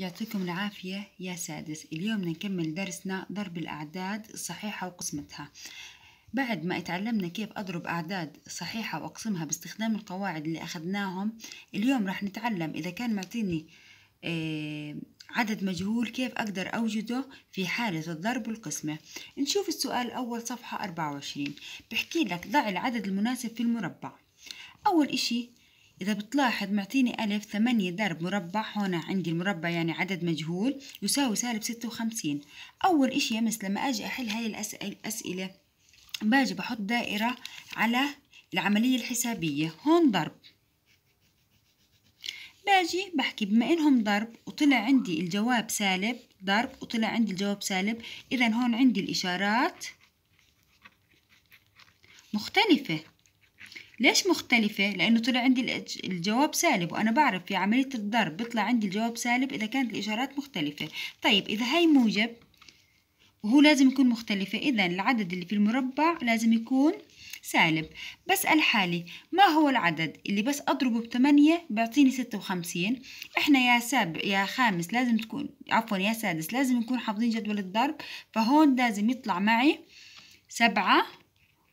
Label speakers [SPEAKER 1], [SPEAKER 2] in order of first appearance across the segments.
[SPEAKER 1] يعطيكم العافية يا سادس اليوم نكمل درسنا ضرب الأعداد الصحيحة وقسمتها بعد ما اتعلمنا كيف أضرب أعداد صحيحة وأقسمها باستخدام القواعد اللي أخذناهم اليوم راح نتعلم إذا كان معطيني آه، عدد مجهول كيف أقدر أوجده في حالة الضرب والقسمة نشوف السؤال الأول صفحة 24 بحكي لك ضع العدد المناسب في المربع أول إشي إذا بتلاحظ معطيني ألف ثمانية ضرب مربع هون عندي المربع يعني عدد مجهول يساوي سالب ستة وخمسين أول إشي يا مس لما أجي أحل هاي الأسئلة باجي بحط دائرة على العملية الحسابية هون ضرب باجي بحكي بما إنهم ضرب وطلع عندي الجواب سالب ضرب وطلع عندي الجواب سالب إذا هون عندي الإشارات مختلفة ليش مختلفة؟ لأنه طلع عندي الجواب سالب وأنا بعرف في عملية الضرب بيطلع عندي الجواب سالب إذا كانت الإشارات مختلفة طيب إذا هاي موجب وهو لازم يكون مختلفة إذا العدد اللي في المربع لازم يكون سالب بسأل حالي ما هو العدد اللي بس أضربه بثمانية بيعطيني ستة وخمسين إحنا يا سابع يا خامس لازم تكون عفوا يا سادس لازم نكون حافظين جدول الضرب فهون لازم يطلع معي سبعة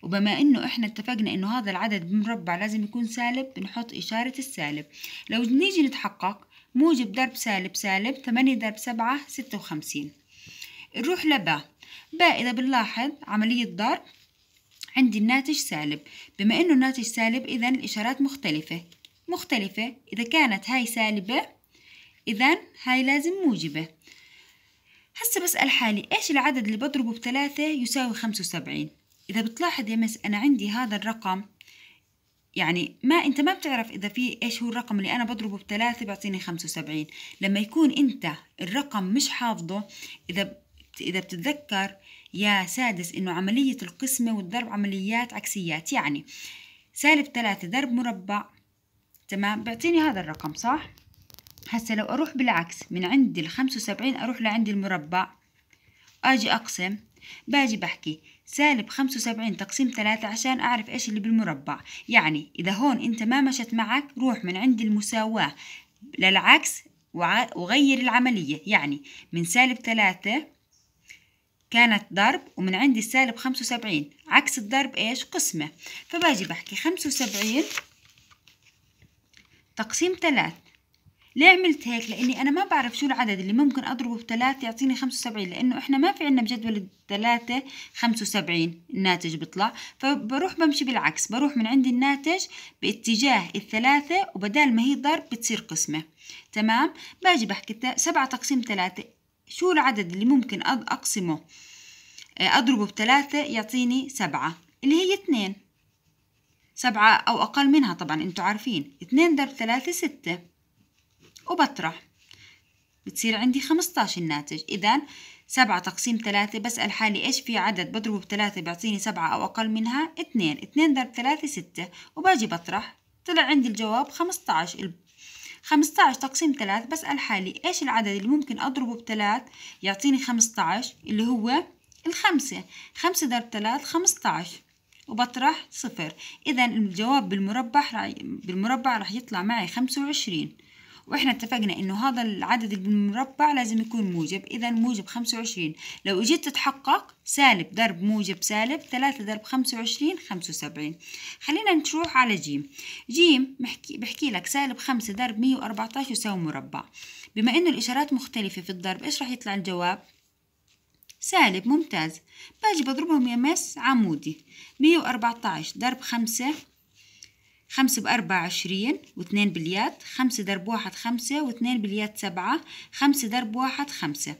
[SPEAKER 1] وبما انه احنا اتفقنا انه هذا العدد مربع لازم يكون سالب بنحط اشارة السالب لو نيجي نتحقق موجب ضرب سالب سالب ثمانية ضرب سبعة ستة وخمسين نروح لبا با اذا بنلاحظ عملية ضرب عندي الناتج سالب بما انه الناتج سالب اذا الاشارات مختلفة مختلفة اذا كانت هاي سالبة اذا هاي لازم موجبة هسه بسأل حالي ايش العدد اللي بضربه بثلاثة يساوي خمسة وسبعين إذا بتلاحظ يا مس أنا عندي هذا الرقم يعني ما أنت ما بتعرف إذا في إيش هو الرقم اللي أنا بضربه بثلاثة بيعطيني خمسة وسبعين لما يكون أنت الرقم مش حافظه إذا إذا بتتذكر يا سادس إنه عملية القسمة والضرب عمليات عكسيات يعني سالب ثلاثة ضرب مربع تمام بيعطيني هذا الرقم صح؟ هسا لو أروح بالعكس من عندي الخمسة وسبعين أروح لعندي المربع أجي أقسم باجي بحكي سالب 75 تقسيم 3 عشان أعرف إيش اللي بالمربع يعني إذا هون أنت ما مشت معك روح من عند المساواة للعكس وغير العملية يعني من سالب 3 كانت ضرب ومن عندي السالب 75 عكس الضرب إيش قسمة فباجي بحكي 75 تقسيم 3 ليه عملت هيك لاني انا ما بعرف شو العدد اللي ممكن اضربه بثلاثة يعطيني خمسة وسبعين لانه احنا ما في عنا بجدول الثلاثة خمسة وسبعين الناتج بيطلع فبروح بمشي بالعكس بروح من عند الناتج باتجاه الثلاثة وبدال ما هي ضرب بتصير قسمة تمام باجي بحكي سبعة تقسيم ثلاثة شو العدد اللي ممكن اقسمه آه، اضربه بثلاثة يعطيني سبعة اللي هي اثنين سبعة أو أقل منها طبعا أنتوا عارفين اتنين ضرب ثلاثة ستة وبطرح بتصير عندي 15 الناتج إذا سبعة تقسيم ثلاثة بسأل حالي إيش في عدد بضربه بثلاثة بيعطيني سبعة أو أقل منها اتنين اتنين ضرب ثلاثة ستة وباجي بطرح طلع عندي الجواب 15 15 تقسيم 3 بسأل حالي إيش العدد اللي ممكن أضربه بثلاث يعطيني 15 اللي هو الخمسة خمسة ضرب 3 15 وبطرح صفر إذا الجواب بالمربع بالمربع رح يطلع معي خمسة وعشرين واحنا اتفقنا انه هذا العدد المربع لازم يكون موجب اذا موجب 25 لو اجيت تتحقق سالب ضرب موجب سالب 3 ضرب 25 75 خلينا نروح على جيم جيم بحكي, بحكي لك سالب 5 ضرب 114 يساوي مربع بما انه الاشارات مختلفه في الضرب ايش راح يطلع الجواب سالب ممتاز باجي بضربهم يا مس عمودي 114 ضرب 5 خمسة بأربعة عشرين واثنين باليد خمسة ضرب واحد خمسة واثنين باليد سبعة خمسة ضرب واحد خمسة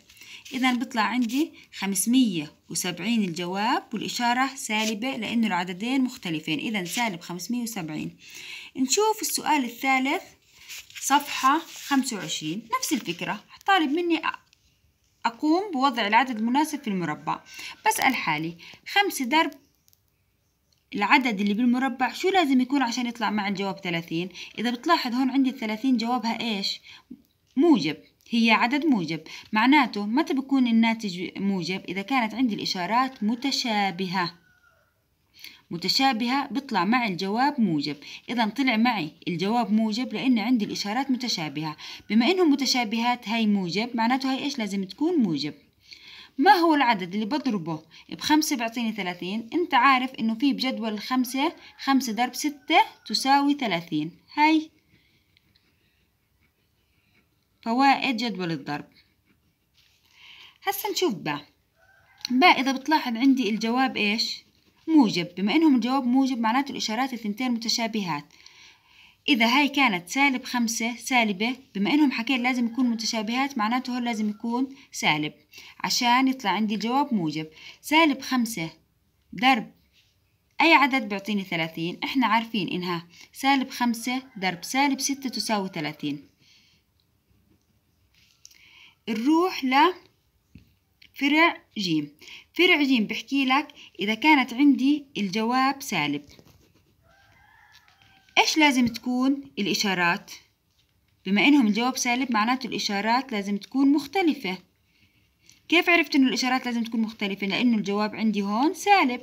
[SPEAKER 1] إذا بطلع عندي خمسمية وسبعين الجواب والإشارة سالبة لأنه العددين مختلفين إذا سالب خمسمية وسبعين نشوف السؤال الثالث صفحة خمسة وعشرين نفس الفكرة طالب مني أقوم بوضع العدد المناسب في المربع بسأل حالي خمسة ضرب العدد اللي بالمربع شو لازم يكون عشان يطلع مع الجواب 30 إذا بتلاحظ هون عندي 30 جوابها إيش موجب هي عدد موجب معناته متى بكون الناتج موجب إذا كانت عندي الإشارات متشابهة متشابهة بطلع معي الجواب موجب إذا طلع معي الجواب موجب لأن عندي الإشارات متشابهة بما إنهم متشابهات هاي موجب معناته هاي إيش لازم تكون موجب ما هو العدد اللي بضربه بخمسة بيعطيني ثلاثين أنت عارف إنه في بجدول الخمسة خمسة ضرب ستة تساوي ثلاثين هاي فوائد جدول الضرب هسا نشوف باء باء إذا بتلاحظ عندي الجواب إيش؟ موجب بما إنهم الجواب موجب معناته الإشارات الثنتين متشابهات إذا هاي كانت سالب خمسة سالبة بما إنهم حكيت لازم يكون متشابهات معناته هون لازم يكون سالب عشان يطلع عندي الجواب موجب سالب خمسة ضرب أي عدد بيعطيني ثلاثين إحنا عارفين إنها سالب خمسة ضرب سالب ستة تساوي ثلاثين نروح ل فرع جيم فرع جيم بحكي لك إذا كانت عندي الجواب سالب إيش لازم تكون الإشارات؟ بما إنهم الجواب سالب معناته الإشارات لازم تكون مختلفة كيف عرفت إنه الإشارات لازم تكون مختلفة؟ لأنه الجواب عندي هون سالب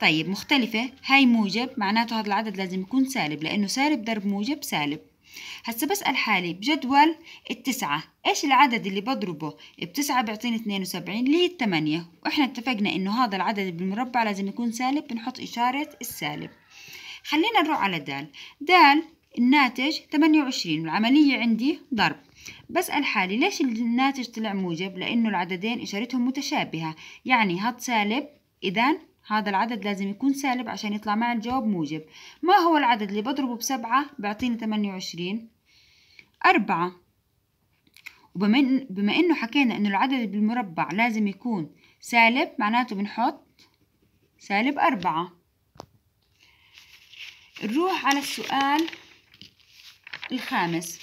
[SPEAKER 1] طيب مختلفة هاي موجب معناته هذا العدد لازم يكون سالب لأنه سالب ضرب موجب سالب هسا بسأل حالي بجدول التسعة إيش العدد اللي بضربه بتسعة بيعطيني اثنين وسبعين اللي هي التمانية وإحنا اتفقنا إنه هذا العدد بالمربع لازم يكون سالب بنحط إشارة السالب خلينا نروح على د د الناتج 28 العملية عندي ضرب بسأل حالي ليش الناتج طلع موجب لأنه العددين إشارتهم متشابهة يعني هاد سالب إذا هذا العدد لازم يكون سالب عشان يطلع معي الجواب موجب ما هو العدد اللي بضربه بسبعة بيعطيني 28 أربعة وبما إنه حكينا إنه العدد بالمربع لازم يكون سالب معناته بنحط سالب أربعة نروح على السؤال الخامس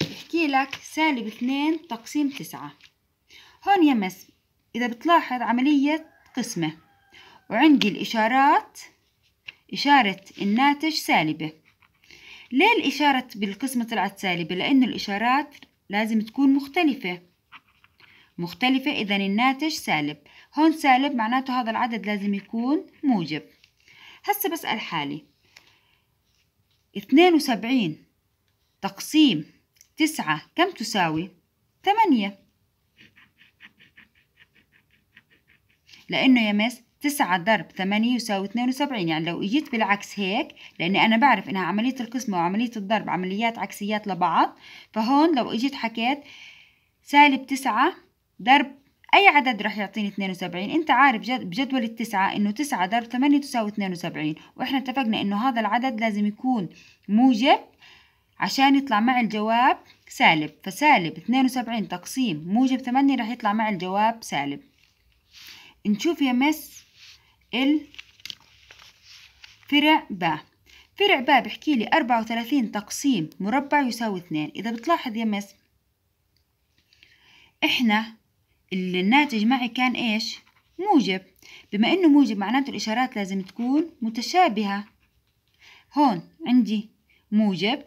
[SPEAKER 1] بحكي لك سالب اثنين تقسيم تسعة هون يا مس إذا بتلاحظ عملية قسمة وعندي الإشارات إشارة الناتج سالبة ليه الإشارة بالقسمة طلعت سالبة؟ لأن الإشارات لازم تكون مختلفة مختلفة إذا الناتج سالب هون سالب معناته هذا العدد لازم يكون موجب هسا بسأل حالي اثنين وسبعين تقسيم تسعة كم تساوي؟ ثمانية لأنه يا مس تسعة ضرب ثمانية يساوي اثنين وسبعين يعني لو إجيت بالعكس هيك لأني أنا بعرف إنها عملية القسمة وعملية الضرب عمليات عكسيات لبعض فهون لو إجيت حكيت سالب تسعة ضرب أي عدد رح يعطيني 72 أنت عارف جد بجدول التسعة إنه 9 ضرب 8 تساوي 72 وإحنا اتفقنا إنه هذا العدد لازم يكون موجب عشان يطلع مع الجواب سالب فسالب 72 تقسيم موجب 8 رح يطلع مع الجواب سالب نشوف يا مس الفرع با فرع با بحكي لي 34 تقسيم مربع يساوي 2 إذا بتلاحظ يا مس إحنا الناتج معي كان إيش؟ موجب بما إنه موجب معناته الإشارات لازم تكون متشابهة هون عندي موجب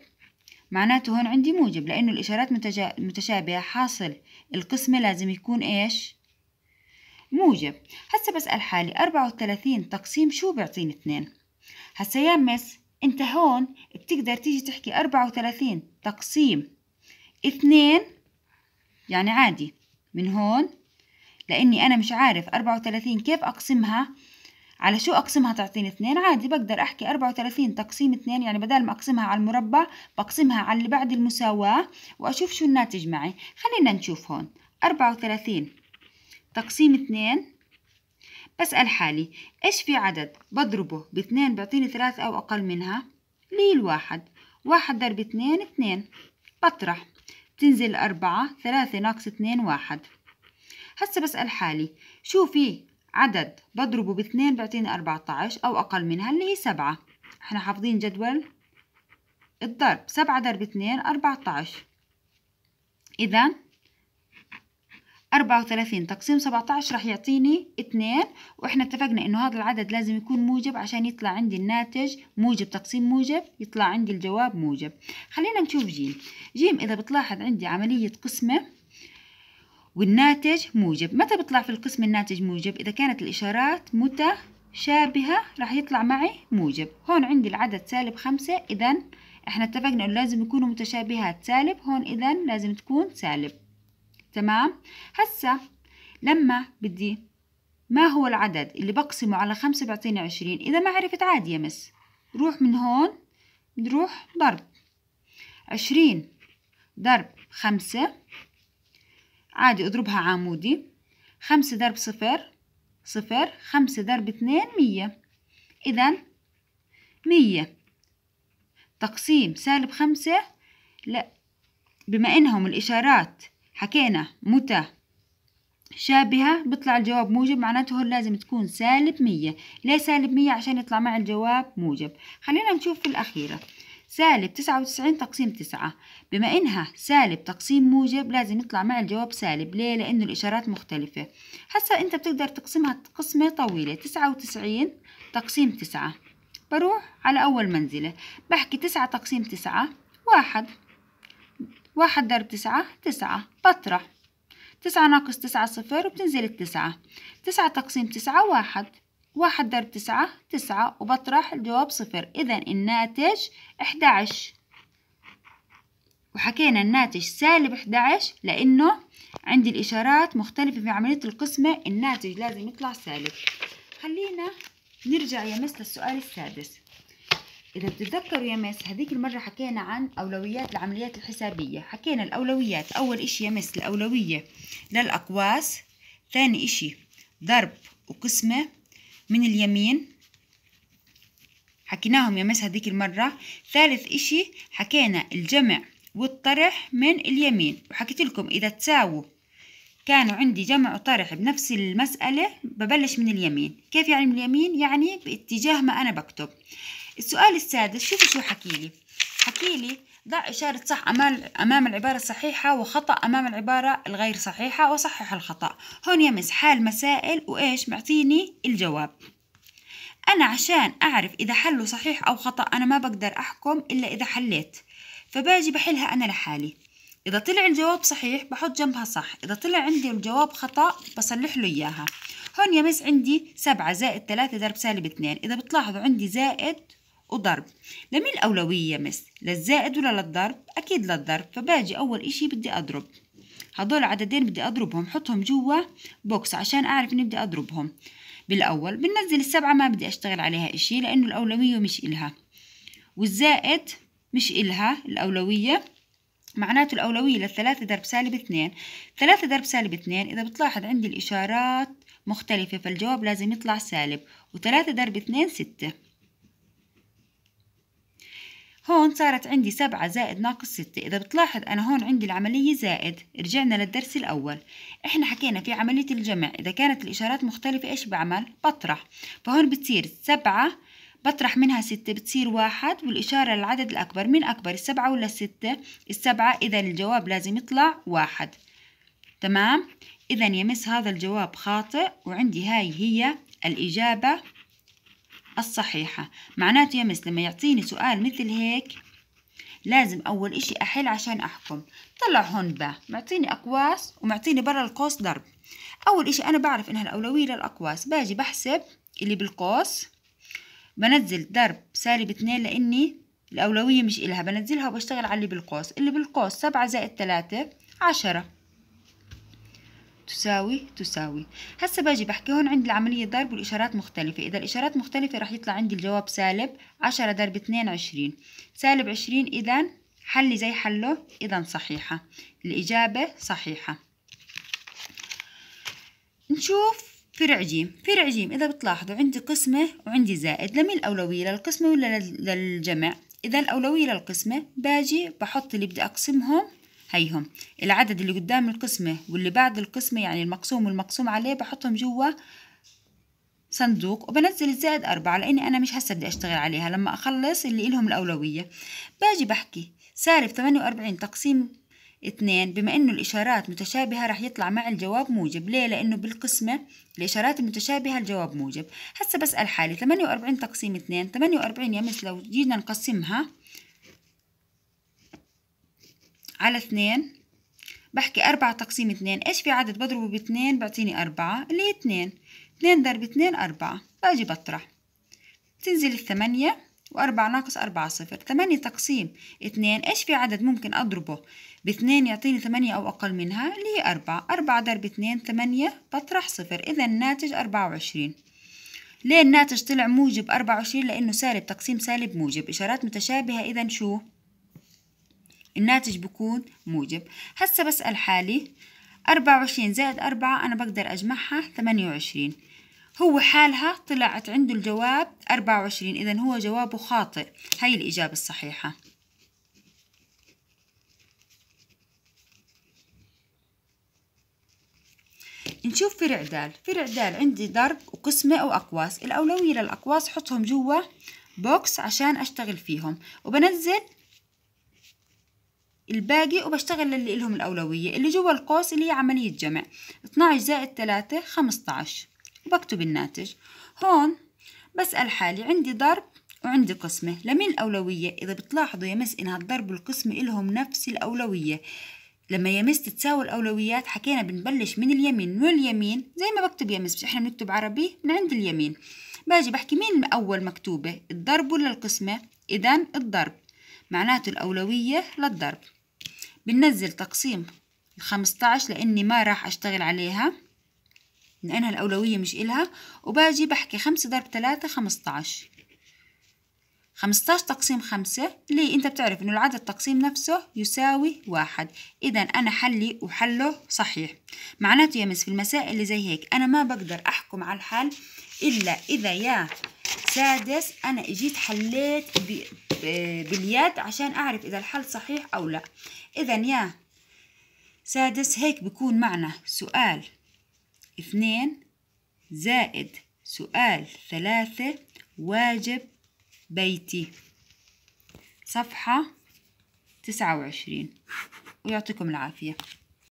[SPEAKER 1] معناته هون عندي موجب لأنه الإشارات متشابهة حاصل القسمة لازم يكون إيش؟ موجب هسا بسأل حالي أربعة وثلاثين تقسيم شو بيعطيني اثنين؟ هسا يا مس أنت هون بتقدر تيجي تحكي أربعة وثلاثين تقسيم اثنين يعني عادي من هون لأني أنا مش عارف أربعة كيف أقسمها على شو أقسمها تعطيني 2 عادي بقدر أحكي أربعة تقسيم 2 يعني بدل ما أقسمها على المربع بقسمها على اللي بعد المساواة وأشوف شو الناتج معي خلينا نشوف هون أربعة تقسيم 2 بسأل حالي إيش في عدد بضربه ب2 بيعطيني ثلاثة أو أقل منها ليه الواحد واحد ضرب 2 2 بطرح بتنزل أربعة ثلاثة ناقص اثنين واحد هسا بسأل حالي شو في عدد بضربه باثنين بيعطيني أربعة عشر أو أقل منها اللي هي سبعة احنا حافظين جدول الضرب سبعة ضرب اثنين أربعة عشر إذا 34 تقسيم 17 رح يعطيني 2 واحنا اتفقنا انه هذا العدد لازم يكون موجب عشان يطلع عندي الناتج موجب تقسيم موجب يطلع عندي الجواب موجب خلينا نشوف جيم جيم اذا بتلاحظ عندي عملية قسمة والناتج موجب متى بطلع في القسم الناتج موجب اذا كانت الاشارات متشابهة رح يطلع معي موجب هون عندي العدد سالب 5 اذا احنا اتفقنا انه لازم يكونوا متشابهات سالب هون اذا لازم تكون سالب تمام هسا لما بدي ما هو العدد اللي بقسمه على خمسة بيعطيني عشرين إذا ما عرفت عادي يا مس روح من هون نروح ضرب عشرين ضرب خمسة عادي اضربها عمودي خمسة ضرب صفر صفر خمسة ضرب اثنين مية إذا مية تقسيم سالب خمسة لا بما إنهم الإشارات حكينا متى شابهة بيطلع الجواب موجب معناته هون لازم تكون سالب مية ليه سالب مية عشان يطلع معي الجواب موجب خلينا نشوف في الأخيرة سالب تسعة وتسعين تقسيم تسعة بما إنها سالب تقسيم موجب لازم يطلع معي الجواب سالب ليه لأنه الإشارات مختلفة هسا أنت بتقدر تقسمها قسمة طويلة تسعة وتسعين تقسيم تسعة بروح على أول منزلة بحكي تسعة تقسيم تسعة واحد واحد ضرب تسعة تسعة بطرح تسعة ناقص تسعة صفر وبتنزل التسعة تسعة تقسيم تسعة واحد واحد ضرب تسعة تسعة وبطرح الجواب صفر إذا الناتج إحدى عشر وحكينا الناتج سالب 11 لأنه عندي الإشارات مختلفة في عملية القسمة الناتج لازم يطلع سالب خلينا نرجع يا مس للسؤال السادس إذا بتتذكروا يا مس هذيك المرة حكينا عن أولويات العمليات الحسابية حكينا الأولويات أول إشي يا مس الأولوية للأقواس ثاني إشي ضرب وقسمة من اليمين حكيناهم يا مس هذيك المرة ثالث إشي حكينا الجمع والطرح من اليمين وحكيت لكم إذا تساووا كانوا عندي جمع وطرح بنفس المسألة ببلش من اليمين كيف يعني من اليمين؟ يعني باتجاه ما أنا بكتب السؤال السادس شوفوا شو حكيلي حكيلي ضع إشارة صح أمام العبارة الصحيحة وخطأ أمام العبارة الغير صحيحة وصحح الخطأ هون يمس حال مسائل وإيش معطيني الجواب أنا عشان أعرف إذا حله صحيح أو خطأ أنا ما بقدر أحكم إلا إذا حليت فباجي بحلها أنا لحالي إذا طلع الجواب صحيح بحط جنبها صح إذا طلع عندي الجواب خطأ بصلح له إياها هون يمس عندي سبعة زائد ثلاثة ضرب سالب اثنين إذا بتلاحظوا عندي زائد وضرب لمين الأولوية يا مس للزائد ولا للضرب أكيد للضرب فباجي أول إشي بدي أضرب هدول عددين بدي أضربهم حطهم جوا بوكس عشان أعرف إني بدي أضربهم بالأول بنزل السبعة ما بدي أشتغل عليها إشي لأنه الأولوية مش إلها والزائد مش إلها الأولوية معناته الأولوية للثلاثة ضرب سالب اثنين ثلاثة ضرب سالب اثنين إذا بتلاحظ عندي الإشارات مختلفة فالجواب لازم يطلع سالب وثلاثة ضرب اثنين ستة هون صارت عندي سبعة زائد ناقص ستة إذا بتلاحظ أنا هون عندي العملية زائد رجعنا للدرس الأول إحنا حكينا في عملية الجمع إذا كانت الإشارات مختلفة إيش بعمل بطرح فهون بتصير سبعة بطرح منها ستة بتصير واحد والإشارة للعدد الأكبر من أكبر السبعة ولا الستة السبعة إذا الجواب لازم يطلع واحد تمام إذا يمس هذا الجواب خاطئ وعندي هاي هي الإجابة الصحيحة معناته يا مس لما يعطيني سؤال مثل هيك لازم أول إشي أحل عشان أحكم طلع هون با معطيني أقواس ومعطيني برا القوس ضرب أول إشي أنا بعرف إنها الأولوية للأقواس باجي بحسب اللي بالقوس بنزل ضرب سالب اتنين لأني الأولوية مش إلها بنزلها وبشتغل على اللي بالقوس اللي بالقوس سبعة زائد تلاتة عشرة تساوي تساوي هسه باجي بحكي هون عندي العملية ضرب والإشارات مختلفة إذا الإشارات مختلفة رح يطلع عندي الجواب سالب عشرة ضرب اتنين عشرين سالب عشرين إذا حلي زي حله إذا صحيحة الإجابة صحيحة نشوف فرع جيم فرع جيم إذا بتلاحظوا عندي قسمة وعندي زائد لمين الأولوية للقسمة ولا للجمع إذا الأولوية للقسمة باجي بحط اللي بدي أقسمهم هيهم العدد اللي قدام القسمة واللي بعد القسمة يعني المقسوم والمقسوم عليه بحطهم جوا صندوق وبنزل الزائد أربعة لأني أنا مش هسه بدي أشتغل عليها لما أخلص اللي إلهم الأولوية باجي بحكي سالب 48 تقسيم 2 بما إنه الإشارات متشابهة رح يطلع مع الجواب موجب ليه؟ لأنه بالقسمة الإشارات المتشابهة الجواب موجب هسه بسأل حالي 48 تقسيم 2 48 يا مس لو جينا نقسمها على اثنين بحكي أربعة تقسيم اثنين، إيش في عدد بضربه باثنين بعطيني أربعة اللي هي اثنين، اثنين ضرب اثنين أربعة باجي بطرح تنزل الثمانية وأربعة ناقص أربعة صفر ثمانية تقسيم اثنين، إيش في عدد ممكن أضربه باثنين يعطيني ثمانية أو أقل منها اللي هي أربعة أربعة ضرب اثنين ثمانية بطرح صفر إذا الناتج أربعة وعشرين ليه الناتج طلع موجب أربعة وعشرين لأنه سالب تقسيم سالب موجب إشارات متشابهة إذا شو الناتج بكون موجب هسه بسأل حالي أربعة وعشرين زائد أربعة أنا بقدر أجمعها ثمانية وعشرين هو حالها طلعت عنده الجواب أربعة وعشرين إذا هو جوابه خاطئ هاي الإجابة الصحيحة نشوف فرع دال فرع دال عندي ضرب وقسمة وأقواس الأولوية للأقواس حطهم جوا بوكس عشان أشتغل فيهم وبنزل الباقي وبشتغل اللي لهم الأولوية اللي جوا القوس اللي هي عملية جمع 12 زائد 3 15 وبكتب الناتج هون بسأل حالي عندي ضرب وعندي قسمة لمين الأولوية إذا بتلاحظوا يا مس إنها الضرب والقسمة إلهم نفس الأولوية لما يا مس تتساوي الأولويات حكينا بنبلش من اليمين واليمين زي ما بكتب يا مس مش إحنا بنكتب عربي من عند اليمين باجي بحكي مين أول مكتوبة الضرب ولا القسمة إذا الضرب معناته الأولوية للضرب بننزل تقسيم الخمستاش لاني ما راح اشتغل عليها لانها الاولوية مش الها وباجي بحكي خمسة ضرب تلاتة خمستاش خمستاش تقسيم خمسة ليه انت بتعرف انه العدد تقسيم نفسه يساوي واحد اذا انا حلي وحله صحيح معناته يا مس في المسائل اللي زي هيك انا ما بقدر احكم على الحل الا اذا يا السادس أنا إجيت حليت باليد عشان أعرف إذا الحل صحيح أو لا إذا يا سادس هيك بكون معنا سؤال اثنين زائد سؤال ثلاثة واجب بيتي صفحة تسعة وعشرين ويعطيكم العافية